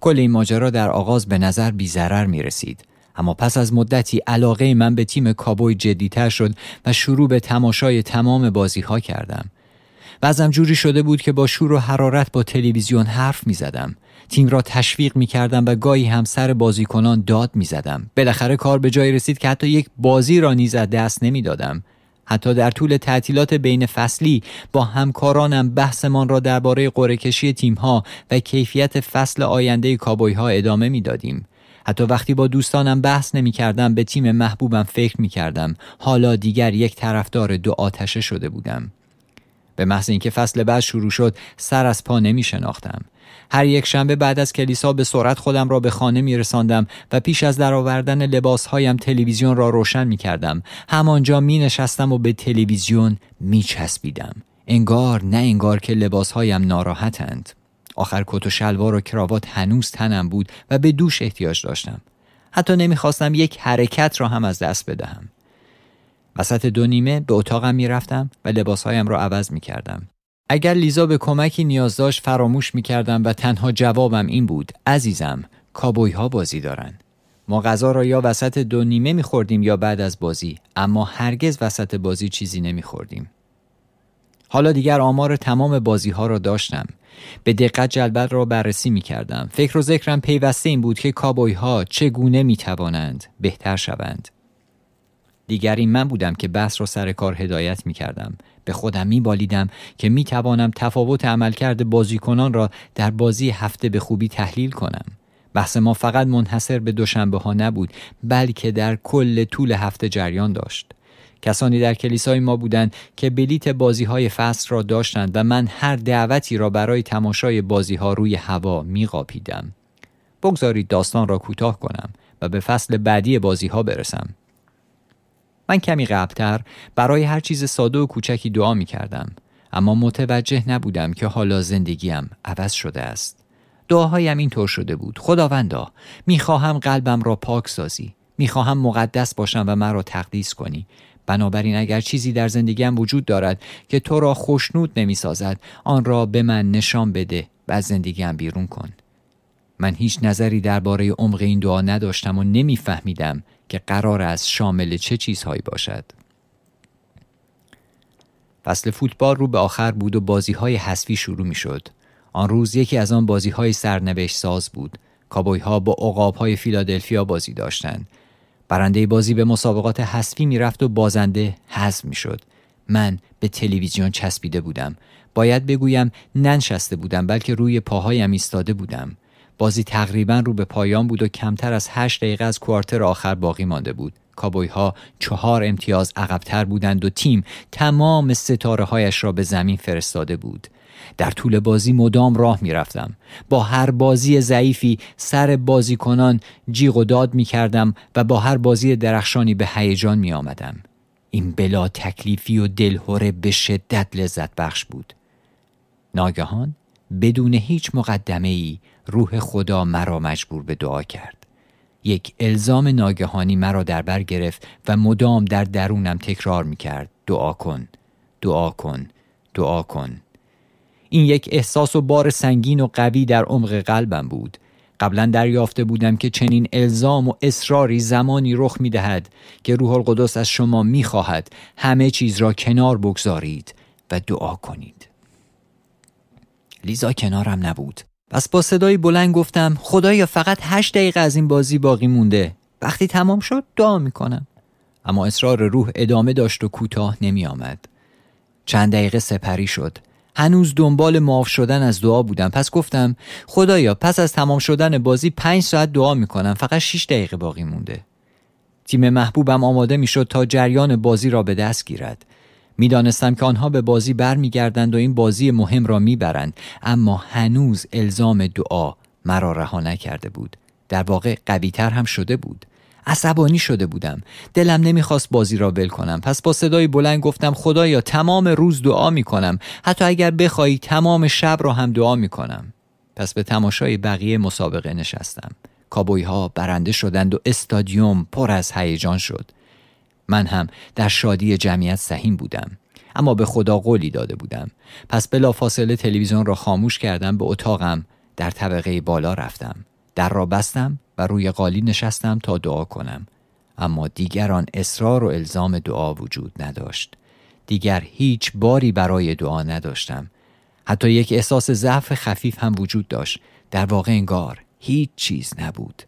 کل این ماجرا در آغاز به نظر بیزرر می رسید. اما پس از مدتی علاقه من به تیم کابوی جدیتر شد و شروع به تماشای تمام بازی ها کردم. بعضم جوری شده بود که با شور و حرارت با تلویزیون حرف می زدم. تیم را تشویق می کردم و گاهی هم سر بازیکنان داد می زدم. بالاخره کار به جای رسید که حتی یک بازی را نیز از دست نمی دادم. حتی در طول تعطیلات بین فصلی با همکارانم بحثمان را درباره قرعه‌کشی کشی ها و کیفیت فصل آینده کابوی ها ادامه می دادیم. حتی وقتی با دوستانم بحث نمی کردم به تیم محبوبم فکر می کردم. حالا دیگر یک طرفدار دو آتشه شده بودم. به محض اینکه فصل بعد شروع شد سر از پا نمی شناختم. هر یک شنبه بعد از کلیسا به سرعت خودم را به خانه می رساندم و پیش از درآوردن لباس هایم تلویزیون را روشن می کردم. همانجا می نشستم و به تلویزیون می چسبیدم. انگار نه انگار که لباس هایم ناراحتند. آخر کت و شلوار و کراوات هنوز تنم بود و به دوش احتیاج داشتم. حتی نمیخواستم یک حرکت را هم از دست بدهم. وسط دو نیمه به اتاقم رفتم و لباسهایم را عوض می کردم. اگر لیزا به کمکی نیاز داشت فراموش کردم و تنها جوابم این بود عزیزم کابوی ها بازی دارن ما غذا را یا وسط دو نیمه خوردیم یا بعد از بازی اما هرگز وسط بازی چیزی نمی خوردیم. حالا دیگر آمار تمام بازی ها را داشتم به دقت جلبت را بررسی می کردم. فکر و ذکرم پیوسته این بود که کابوی ها چگونه می توانند بهتر شوند. دیگر این من بودم که بحث را سر کار هدایت می کردم. به خودم می بالیدم که می توانم تفاوت عملکرد بازیکنان را در بازی هفته به خوبی تحلیل کنم. بحث ما فقط منحصر به دوشنبه ها نبود بلکه در کل طول هفته جریان داشت. کسانی در کلیسای ما بودند که بلیت بازی های فصل را داشتند و من هر دعوتی را برای تماشای بازی ها روی هوا می بگذارید داستان را کوتاه کنم و به فصل بعدی بازی ها برسم. من کمی قبلتر برای هر چیز ساده و کوچکی دعا می کردم اما متوجه نبودم که حالا زندگیم عوض شده است دعاهایم اینطور شده بود خداوندا میخواهم قلبم را پاک سازی میخواهم مقدس باشم و مرا تقدیس کنی بنابراین اگر چیزی در زندگیم وجود دارد که تو را خوشنود سازد آن را به من نشان بده و از زندگیم بیرون کن من هیچ نظری درباره عمق این دعا نداشتم و نمیفهمیدم که قرار است شامل چه چیزهایی باشد فصل فوتبال رو به آخر بود و بازی های حسفی شروع می شد. آن روز یکی از آن بازی های سرنوشت ساز بود. کابوی ها با اقاب های فیلادلفیا بازی داشتند. برنده بازی به مسابقات می میرفت و بازنده حذف می شد. من به تلویزیون چسبیده بودم. باید بگویم ننشسته بودم بلکه روی پاهایم ایستاده بودم. بازی تقریبا رو به پایان بود و کمتر از 8 دقیقه از کوارتر آخر باقی مانده بود. کابوی ها چهار امتیاز عقبتر بودند و تیم تمام ستاره هایش را به زمین فرستاده بود. در طول بازی مدام راه می رفتم. با هر بازی ضعیفی سر بازیکنان جیغ و داد می کردم و با هر بازی درخشانی به هیجان می آمدم. این بلا تکلیفی و دلهوره به شدت لذت بخش بود. ناگهان بدون هیچ مقدمه ای روح خدا مرا مجبور به دعا کرد یک الزام ناگهانی مرا در بر گرفت و مدام در درونم تکرار می کرد دعا کن دعا کن دعا کن این یک احساس و بار سنگین و قوی در عمق قلبم بود قبلا دریافته بودم که چنین الزام و اصراری زمانی رخ می دهد که روح القدس از شما می خواهد همه چیز را کنار بگذارید و دعا کنید لیزا کنارم نبود پس با صدای بلند گفتم خدایا فقط هشت دقیقه از این بازی باقی مونده وقتی تمام شد دعا میکنم اما اصرار روح ادامه داشت و کوتاه نمی آمد. چند دقیقه سپری شد هنوز دنبال معاف شدن از دعا بودم پس گفتم خدایا پس از تمام شدن بازی پنج ساعت دعا میکنم فقط 6 دقیقه باقی مونده تیم محبوبم آماده میشد تا جریان بازی را به دست گیرد میدانستم که آنها به بازی برمیگردند و این بازی مهم را میبرند اما هنوز الزام دعا مرا رها نکرده بود در واقع قویتر هم شده بود عصبانی شده بودم دلم نمیخواست بازی را ول کنم پس با صدای بلند گفتم خدایا تمام روز دعا میکنم حتی اگر بخواهی تمام شب را هم دعا میکنم پس به تماشای بقیه مسابقه نشستم کابوی ها برنده شدند و استادیوم پر از هیجان شد من هم در شادی جمعیت سهیم بودم اما به خدا قولی داده بودم پس بلافاصله تلویزیون را خاموش کردم به اتاقم در طبقه بالا رفتم در را بستم و روی قالی نشستم تا دعا کنم اما دیگر آن اصرار و الزام دعا وجود نداشت دیگر هیچ باری برای دعا نداشتم حتی یک احساس ضعف خفیف هم وجود داشت در واقع انگار هیچ چیز نبود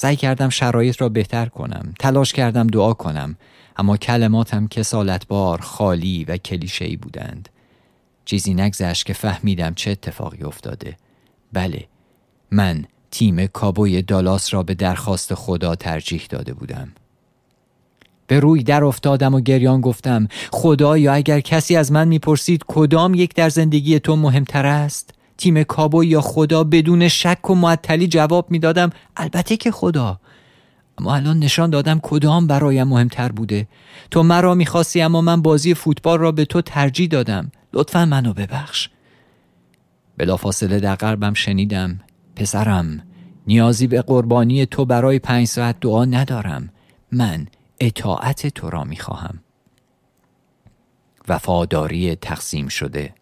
سعی کردم شرایط را بهتر کنم تلاش کردم دعا کنم اما کلماتم کسالتبار خالی و کلیشهای بودند چیزی نگذشت که فهمیدم چه اتفاقی افتاده بله من تیم کابوی دالاس را به درخواست خدا ترجیح داده بودم به روی در افتادم و گریان گفتم یا اگر کسی از من میپرسید کدام یک در زندگی تو مهمتر است تیم کابوی یا خدا بدون شک و معطلی جواب میدادم البته که خدا اما الان نشان دادم کدام برایم مهمتر بوده تو مرا میخواستی اما من بازی فوتبال را به تو ترجیح دادم لطفا منو ببخش بلافاصله در قربم شنیدم پسرم نیازی به قربانی تو برای پنج ساعت دعا ندارم من اطاعت تو را میخواهم وفاداری تقسیم شده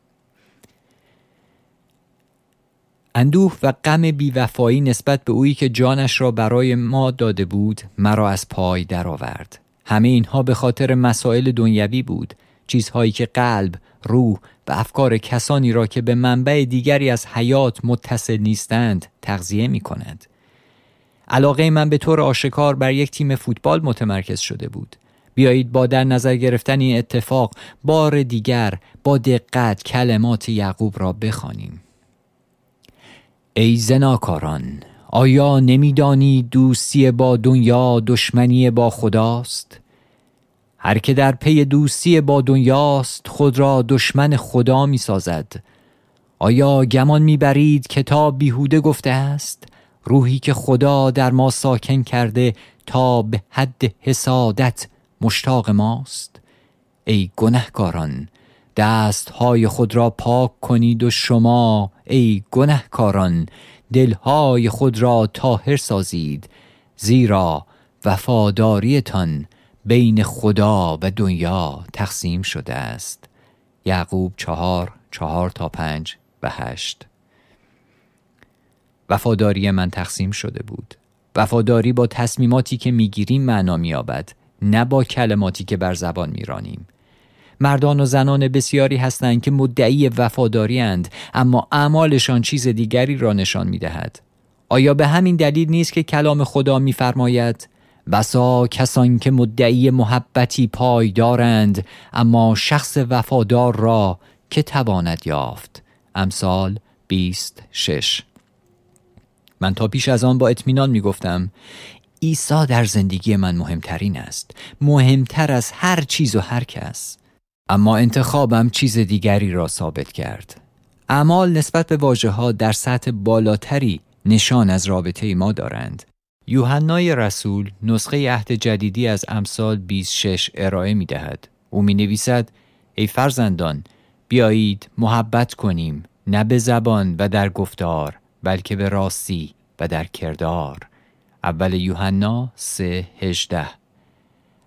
اندوه و غم بیوفایی نسبت به اویی که جانش را برای ما داده بود مرا از پای درآورد همه اینها به خاطر مسائل دنیوی بود چیزهایی که قلب روح و افکار کسانی را که به منبع دیگری از حیات متصل نیستند تغذیه می کند. علاقه من به طور آشکار بر یک تیم فوتبال متمرکز شده بود. بیایید با در نظر گرفتن این اتفاق بار دیگر با دقت کلمات یعقوب را بخوانیم. ای زناکاران آیا نمیدانی دوستی با دنیا دشمنی با خداست هر که در پی دوستی با دنیاست خود را دشمن خدا می سازد آیا گمان میبرید کتاب بیهوده گفته است روحی که خدا در ما ساکن کرده تا به حد حسادت مشتاق ماست ای گنهکاران دستهای خود را پاک کنید و شما ای گنهکاران دلهای خود را تاهر سازید زیرا وفاداریتان بین خدا و دنیا تقسیم شده است یعقوب چهار چهار تا پنج و هشت وفاداری من تقسیم شده بود وفاداری با تصمیماتی که میگیریم معنا مییابد نه با کلماتی که بر زبان میرانیم مردان و زنان بسیاری هستند که مدعی وفاداری اما اعمالشان چیز دیگری را نشان می دهد. آیا به همین دلیل نیست که کلام خدا میفرماید بسا کسان که مدعی محبتی پای دارند اما شخص وفادار را که تواند یافت امثال 26 من تا پیش از آن با اطمینان می گفتم عیسی در زندگی من مهمترین است مهمتر از هر چیز و هر کس اما انتخابم چیز دیگری را ثابت کرد. اعمال نسبت به واجه ها در سطح بالاتری نشان از رابطه ما دارند. یوحنای رسول نسخه عهد جدیدی از امثال 26 ارائه می دهد. او می نویسد ای فرزندان بیایید محبت کنیم نه به زبان و در گفتار بلکه به راستی و در کردار. اول یوحنا 3.18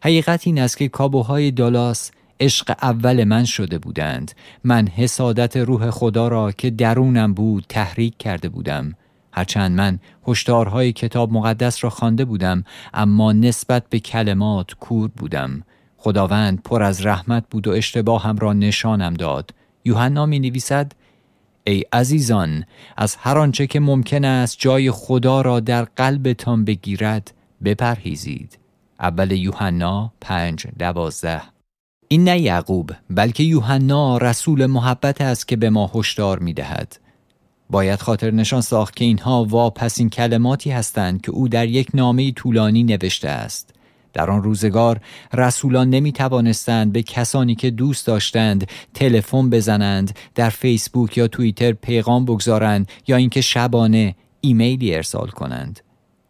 حقیقت این است که کابوهای دالاس عشق اول من شده بودند من حسادت روح خدا را که درونم بود تحریک کرده بودم هرچند من هشدارهای کتاب مقدس را خوانده بودم اما نسبت به کلمات کور بودم خداوند پر از رحمت بود و اشتباهم را نشانم داد یوحنا می نویسد ای عزیزان از هر آنچه که ممکن است جای خدا را در قلبتان بگیرد بپرهیزید اول یوحنا 5 دوازده این نه یعقوب بلکه یوحنا رسول محبت است که به ما هشدار می دهد. باید خاطر نشان ساخت که اینها واپسین کلماتی هستند که او در یک نامه طولانی نوشته است. در آن روزگار رسولان نمی توانستند به کسانی که دوست داشتند تلفن بزنند، در فیسبوک یا توییتر پیغام بگذارند یا اینکه شبانه ایمیلی ارسال کنند.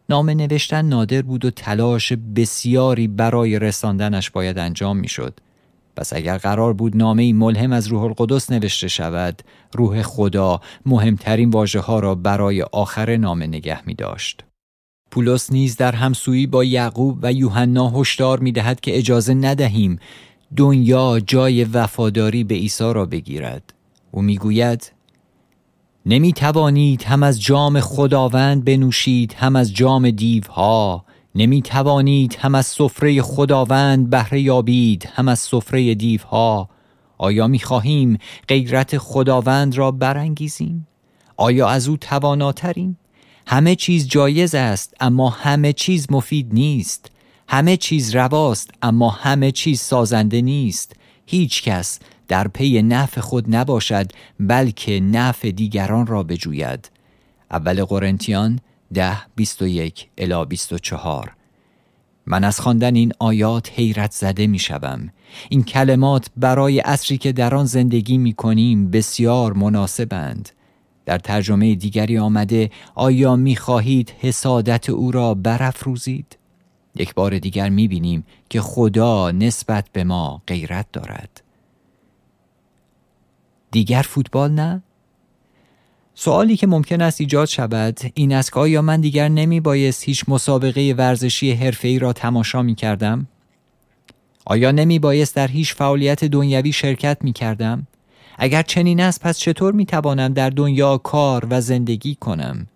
نامه نوشتن نادر بود و تلاش بسیاری برای رساندنش باید انجام می پس اگر قرار بود نامه ملهم از روح القدس نوشته شود روح خدا مهمترین واجه ها را برای آخر نامه نگه می داشت. پولس نیز در همسویی با یعقوب و یوحنا هشدار می دهد که اجازه ندهیم دنیا جای وفاداری به عیسی را بگیرد او گوید نمی توانید هم از جام خداوند بنوشید هم از جام دیوها نمی توانید هم از سفره خداوند بهره یابید هم از سفره دیوها آیا می خواهیم غیرت خداوند را برانگیزیم آیا از او تواناتریم همه چیز جایز است اما همه چیز مفید نیست همه چیز رواست اما همه چیز سازنده نیست هیچ کس در پی نفع خود نباشد بلکه نفع دیگران را بجوید اول قرنتیان ده بیست و چهار من از خواندن این آیات حیرت زده می شدم. این کلمات برای اصری که در آن زندگی می کنیم بسیار مناسبند. در ترجمه دیگری آمده آیا می خواهید حسادت او را برافروزید؟ یک بار دیگر می بینیم که خدا نسبت به ما غیرت دارد. دیگر فوتبال نه؟ سوالی که ممکن است ایجاد شود این است که آیا من دیگر نمی بایست هیچ مسابقه ورزشی حرفه‌ای را تماشا می کردم؟ آیا نمی بایست در هیچ فعالیت دنیوی شرکت می کردم؟ اگر چنین است پس چطور می توانم در دنیا کار و زندگی کنم؟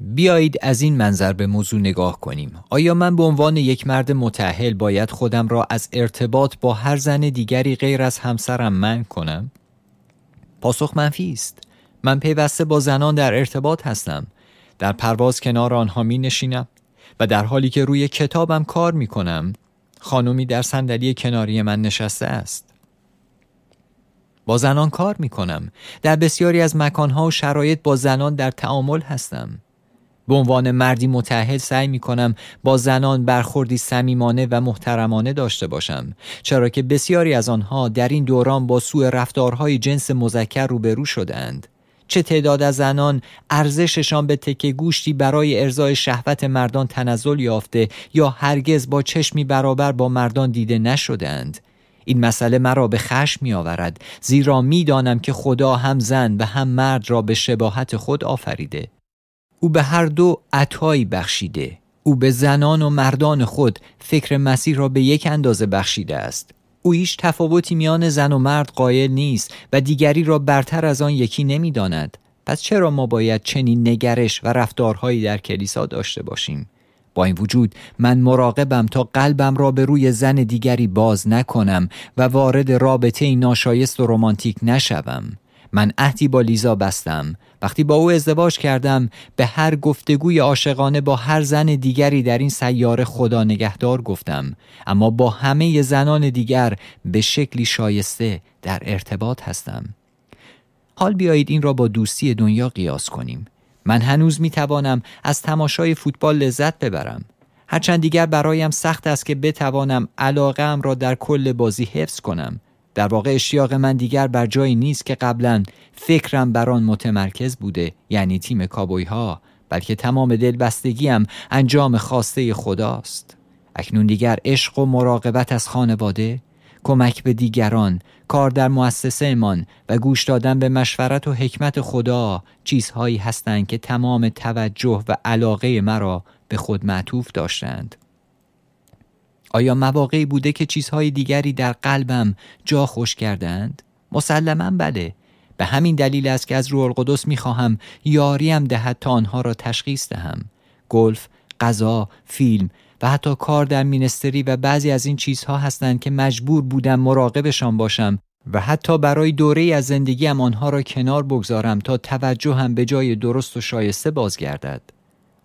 بیایید از این منظر به موضوع نگاه کنیم. آیا من به عنوان یک مرد متحل باید خودم را از ارتباط با هر زن دیگری غیر از همسرم من کنم؟ پاسخ منفی است. من پیوسته با زنان در ارتباط هستم در پرواز کنار آنها می نشینم و در حالی که روی کتابم کار می کنم خانمی در صندلی کناری من نشسته است با زنان کار می کنم در بسیاری از مکانها و شرایط با زنان در تعامل هستم به عنوان مردی متحد سعی می کنم با زنان برخوردی صمیمانه و محترمانه داشته باشم چرا که بسیاری از آنها در این دوران با سوء رفتارهای جنس مزکر روبرو شدند چه تعداد از زنان ارزششان به تکه گوشتی برای ارزای شهوت مردان تنزل یافته یا هرگز با چشمی برابر با مردان دیده نشدهاند این مسئله مرا به خشم می آورد زیرا دانم که خدا هم زن و هم مرد را به شباهت خود آفریده او به هر دو عطایی بخشیده او به زنان و مردان خود فکر مسیح را به یک اندازه بخشیده است او هیچ تفاوتی میان زن و مرد قائل نیست و دیگری را برتر از آن یکی داند. پس چرا ما باید چنین نگرش و رفتارهایی در کلیسا داشته باشیم با این وجود من مراقبم تا قلبم را به روی زن دیگری باز نکنم و وارد رابطه ناشایست و رمانتیک نشوم من عهدی با لیزا بستم وقتی با او ازدواج کردم به هر گفتگوی عاشقانه با هر زن دیگری در این سیاره خدا نگهدار گفتم اما با همه زنان دیگر به شکلی شایسته در ارتباط هستم حال بیایید این را با دوستی دنیا قیاس کنیم من هنوز می توانم از تماشای فوتبال لذت ببرم هرچند دیگر برایم سخت است که بتوانم ام را در کل بازی حفظ کنم در واقع اشتیاق من دیگر بر جایی نیست که قبلا فکرم بر آن متمرکز بوده یعنی تیم کابوی ها بلکه تمام دلبستگیم انجام خواسته خداست اکنون دیگر عشق و مراقبت از خانواده کمک به دیگران کار در مؤسسه من و گوش دادن به مشورت و حکمت خدا چیزهایی هستند که تمام توجه و علاقه مرا به خود معطوف داشتند آیا مواقعی بوده که چیزهای دیگری در قلبم جا خوش کردند؟ مسلما بله به همین دلیل است که از روح القدس خواهم یاریم دهد تا آنها را تشخیص دهم گلف غذا فیلم و حتی کار در مینستری و بعضی از این چیزها هستند که مجبور بودم مراقبشان باشم و حتی برای دوره از زندگیم آنها را کنار بگذارم تا توجهم به جای درست و شایسته بازگردد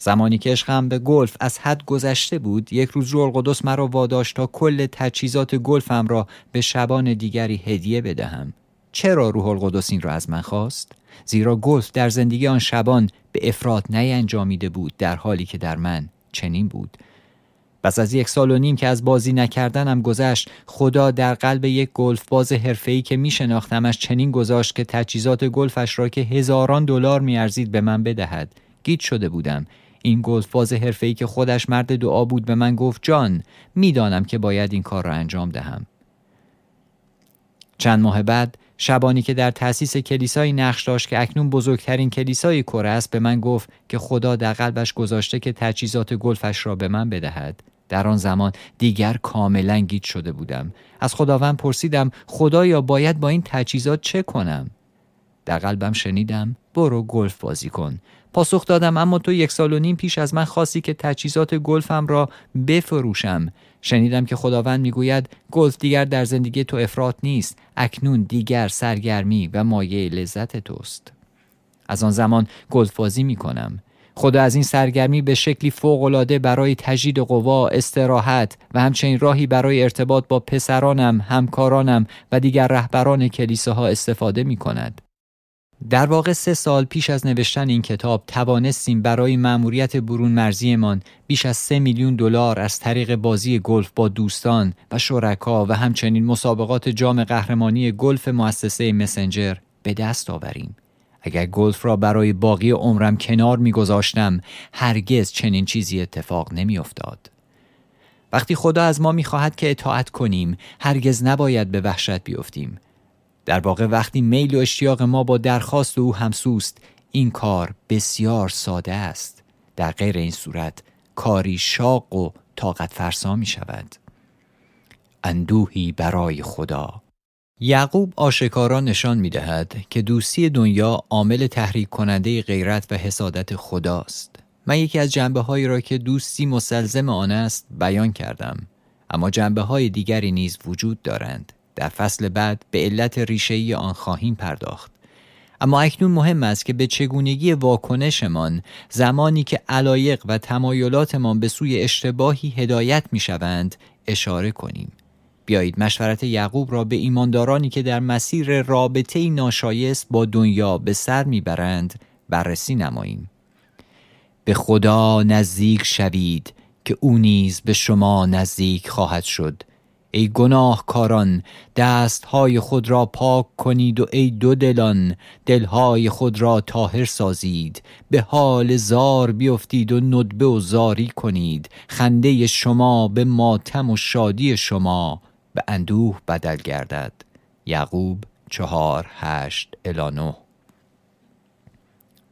زمانی که عشقم به گلف از حد گذشته بود یک روز روح القدس مرا واداشت تا کل تجهیزات گلفم را به شبان دیگری هدیه بدهم چرا روح القدس این را از من خواست زیرا گلف در زندگی آن شبان به افراد نیانجامیده بود در حالی که در من چنین بود پس از یک سال و نیم که از بازی نکردنم گذشت خدا در قلب یک گلف باز حرفه‌ای که می چنین گذاشت که تجهیزات گلفش را که هزاران دلار میارزید به من بدهد گیت شده بودم این حرفه ای که خودش مرد دعا بود به من گفت جان میدانم که باید این کار را انجام دهم چند ماه بعد شبانی که در تأسیس کلیسای نقش داشت که اکنون بزرگترین کلیسای کره است به من گفت که خدا در قلبش گذاشته که تجهیزات گلفش را به من بدهد در آن زمان دیگر کاملا گیج شده بودم از خداوند پرسیدم خدایا باید با این تجهیزات چه کنم در قلبم شنیدم برو گلف بازی کن پاسخ دادم اما تو یک سال و نیم پیش از من خواستی که تجهیزات گلفم را بفروشم شنیدم که خداوند میگوید گلف دیگر در زندگی تو افراد نیست اکنون دیگر سرگرمی و مایه لذت توست از آن زمان گلف بازی می کنم خدا از این سرگرمی به شکلی فوقالعاده برای تجدید قوا استراحت و همچنین راهی برای ارتباط با پسرانم همکارانم و دیگر رهبران کلیساها استفاده می کند در واقع سه سال پیش از نوشتن این کتاب توانستیم برای مأموریت برون مرزیمان بیش از سه میلیون دلار از طریق بازی گلف با دوستان و شرکا و همچنین مسابقات جام قهرمانی گلف مؤسسه مسنجر به دست آوریم. اگر گلف را برای باقی عمرم کنار میگذاشتم هرگز چنین چیزی اتفاق نمیافتاد. وقتی خدا از ما میخواهد که اطاعت کنیم هرگز نباید به وحشت بیفتیم در واقع وقتی میل و اشتیاق ما با درخواست او همسوست این کار بسیار ساده است در غیر این صورت کاری شاق و طاقت فرسا می شود اندوهی برای خدا یعقوب آشکارا نشان می دهد که دوستی دنیا عامل تحریک کننده غیرت و حسادت خداست من یکی از جنبه هایی را که دوستی مسلزم آن است بیان کردم اما جنبه های دیگری نیز وجود دارند در فصل بعد به علت ای آن خواهیم پرداخت اما اکنون مهم است که به چگونگی واکنشمان زمانی که علایق و تمایلاتمان به سوی اشتباهی هدایت می شوند اشاره کنیم. بیایید مشورت یعقوب را به ایماندارانی که در مسیر رابطه ناشایست با دنیا به سر میبرند بررسی نماییم. به خدا نزدیک شوید که او نیز به شما نزدیک خواهد شد ای گناهکاران دستهای خود را پاک کنید و ای دو دلان دلهای خود را تاهر سازید به حال زار بیفتید و ندبه و زاری کنید خنده شما به ماتم و شادی شما به اندوه بدل گردد یعقوب چهار هشت الانو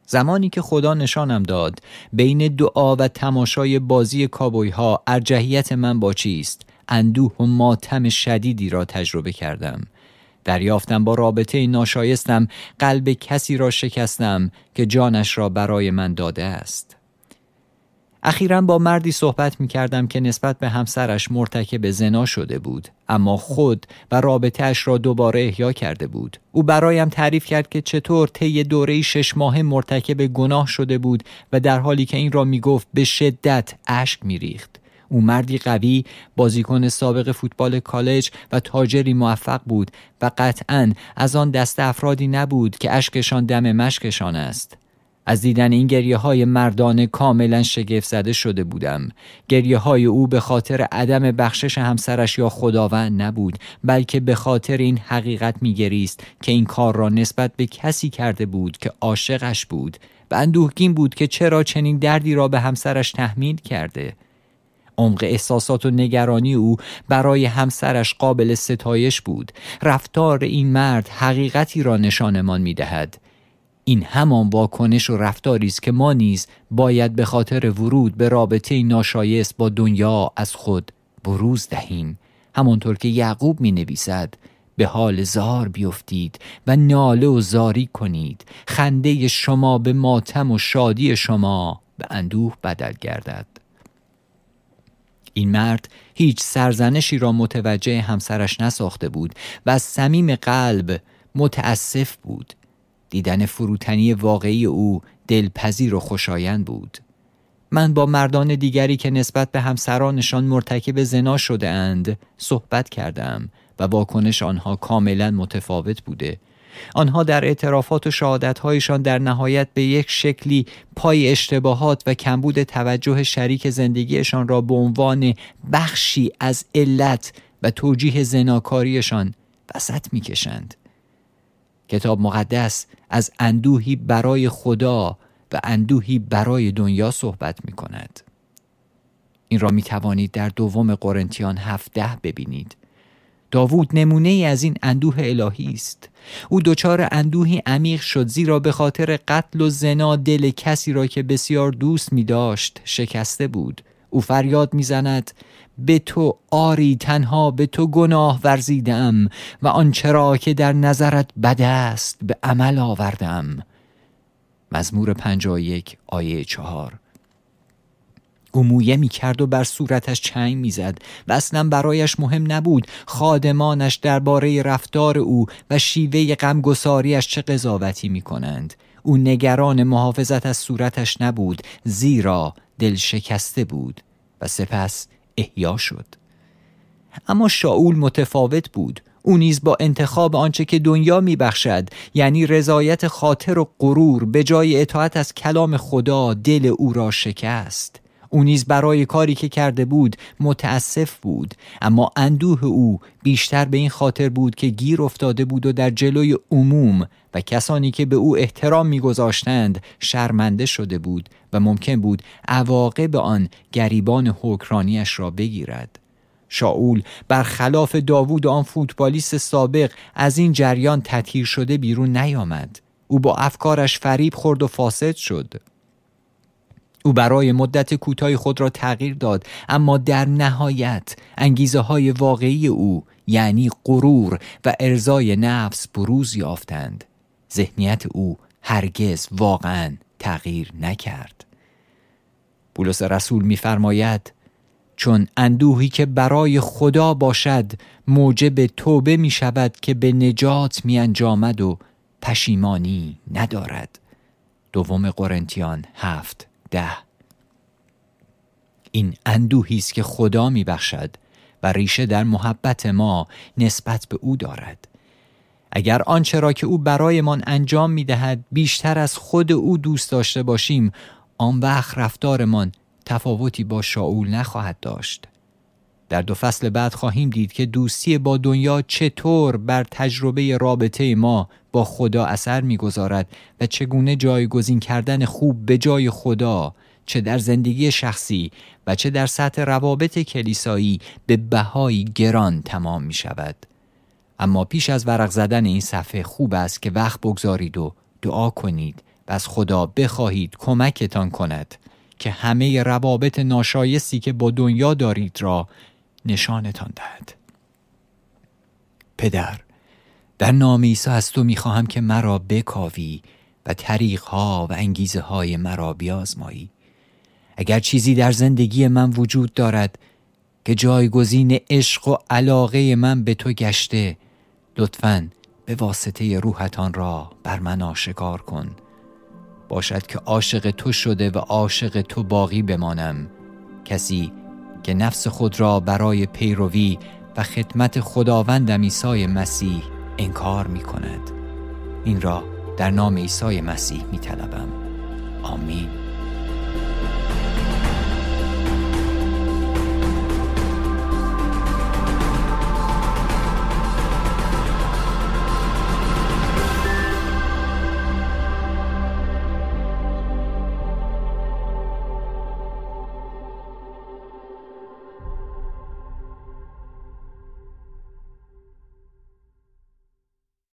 زمانی که خدا نشانم داد بین دعا و تماشای بازی کابوی ها ارجحیت من با چیست اندوه و ماتم شدیدی را تجربه کردم دریافتم با رابطه ناشایستم قلب کسی را شکستم که جانش را برای من داده است اخیرا با مردی صحبت می کردم که نسبت به همسرش مرتکب زنا شده بود اما خود و رابطهش را دوباره احیا کرده بود او برایم تعریف کرد که چطور طی دوره شش ماه مرتکب گناه شده بود و در حالی که این را می گفت به شدت اشک می ریخت او مردی قوی بازیکن سابق فوتبال کالج و تاجری موفق بود و قطعا از آن دست افرادی نبود که اشکشان دم مشکشان است از دیدن این گریه های مردانه کاملا شگفت زده شده بودم. گریه های او به خاطر عدم بخشش همسرش یا خداوند نبود بلکه به خاطر این حقیقت میگریست که این کار را نسبت به کسی کرده بود که عاشقش بود و اندوهگین بود که چرا چنین دردی را به همسرش تحمیل کرده. عمق احساسات و نگرانی او برای همسرش قابل ستایش بود رفتار این مرد حقیقتی را نشانمان می دهد. این همان واکنش و رفتاری است که ما نیز باید به خاطر ورود به رابطه ناشایست با دنیا از خود بروز دهیم همانطور که یعقوب می نویسد به حال زار بیفتید و ناله و زاری کنید خنده شما به ماتم و شادی شما به اندوه بدل گردد این مرد هیچ سرزنشی را متوجه همسرش نساخته بود و از صمیم قلب متاسف بود دیدن فروتنی واقعی او دلپذیر و خوشایند بود من با مردان دیگری که نسبت به همسرانشان مرتکب زنا شده اند صحبت کردم و واکنش آنها کاملا متفاوت بوده آنها در اعترافات و شهادتهایشان در نهایت به یک شکلی پای اشتباهات و کمبود توجه شریک زندگیشان را به عنوان بخشی از علت و توجیه زناکاریشان وسط میکشند کتاب مقدس از اندوهی برای خدا و اندوهی برای دنیا صحبت می کند. این را می توانید در دوم قرنتیان 17 ببینید. داوود نمونه ای از این اندوه الهی است او دچار اندوهی عمیق شد زیرا به خاطر قتل و زنا دل کسی را که بسیار دوست می داشت شکسته بود او فریاد میزند به تو آری تنها به تو گناه ورزیدم و آنچرا که در نظرت بد است به عمل آوردم مزمور 51 آیه چهار او مویه می کرد و بر صورتش چنگ میزد و اصلا برایش مهم نبود خادمانش درباره رفتار او و شیوه غمگساریش چه قضاوتی می کنند. او نگران محافظت از صورتش نبود زیرا دل شکسته بود و سپس احیا شد اما شاول متفاوت بود او نیز با انتخاب آنچه که دنیا میبخشد یعنی رضایت خاطر و غرور به جای اطاعت از کلام خدا دل او را شکست او نیز برای کاری که کرده بود متاسف بود اما اندوه او بیشتر به این خاطر بود که گیر افتاده بود و در جلوی عموم و کسانی که به او احترام میگذاشتند شرمنده شده بود و ممکن بود عواقب آن گریبان حکرانیش را بگیرد شاول برخلاف داوود آن فوتبالیست سابق از این جریان تطهیر شده بیرون نیامد او با افکارش فریب خورد و فاسد شد او برای مدت کوتاهی خود را تغییر داد اما در نهایت انگیزه های واقعی او یعنی غرور و ارزای نفس بروز یافتند ذهنیت او هرگز واقعا تغییر نکرد پولس رسول میفرماید چون اندوهی که برای خدا باشد موجب توبه می شود که به نجات می انجامد و پشیمانی ندارد دوم قرنتیان هفت ده این اندوهی است که خدا میبخشد و ریشه در محبت ما نسبت به او دارد اگر آنچه را که او برایمان انجام میدهد بیشتر از خود او دوست داشته باشیم آن وقت رفتارمان تفاوتی با شاول نخواهد داشت در دو فصل بعد خواهیم دید که دوستی با دنیا چطور بر تجربه رابطه ما با خدا اثر میگذارد و چگونه جایگزین کردن خوب به جای خدا چه در زندگی شخصی و چه در سطح روابط کلیسایی به بهایی گران تمام می شود. اما پیش از ورق زدن این صفحه خوب است که وقت بگذارید و دعا کنید و از خدا بخواهید کمکتان کند که همه روابط ناشایستی که با دنیا دارید را نشانتان دهد پدر در نام عیسی از تو میخواهم که مرا بکاوی و ها و انگیزه های مرا بیازمایی اگر چیزی در زندگی من وجود دارد که جایگزین عشق و علاقه من به تو گشته لطفا به واسطه روحتان را بر من آشکار کن باشد که عاشق تو شده و عاشق تو باقی بمانم کسی که نفس خود را برای پیروی و خدمت خداوند عیسی مسیح انکار می کند. این را در نام عیسی مسیح می طلبم. آمین.